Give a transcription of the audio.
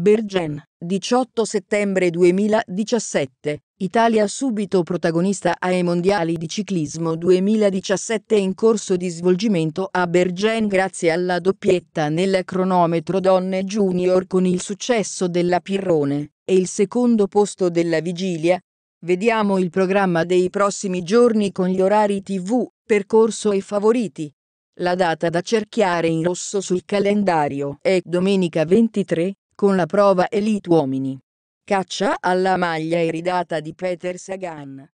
Bergen, 18 settembre 2017. Italia subito protagonista ai mondiali di ciclismo 2017 in corso di svolgimento a Bergen grazie alla doppietta nel cronometro donne junior con il successo della Pirrone e il secondo posto della vigilia. Vediamo il programma dei prossimi giorni con gli orari tv, percorso e favoriti. La data da cerchiare in rosso sul calendario è domenica 23, con la prova Elite Uomini. Caccia alla maglia iridata di Peter Sagan.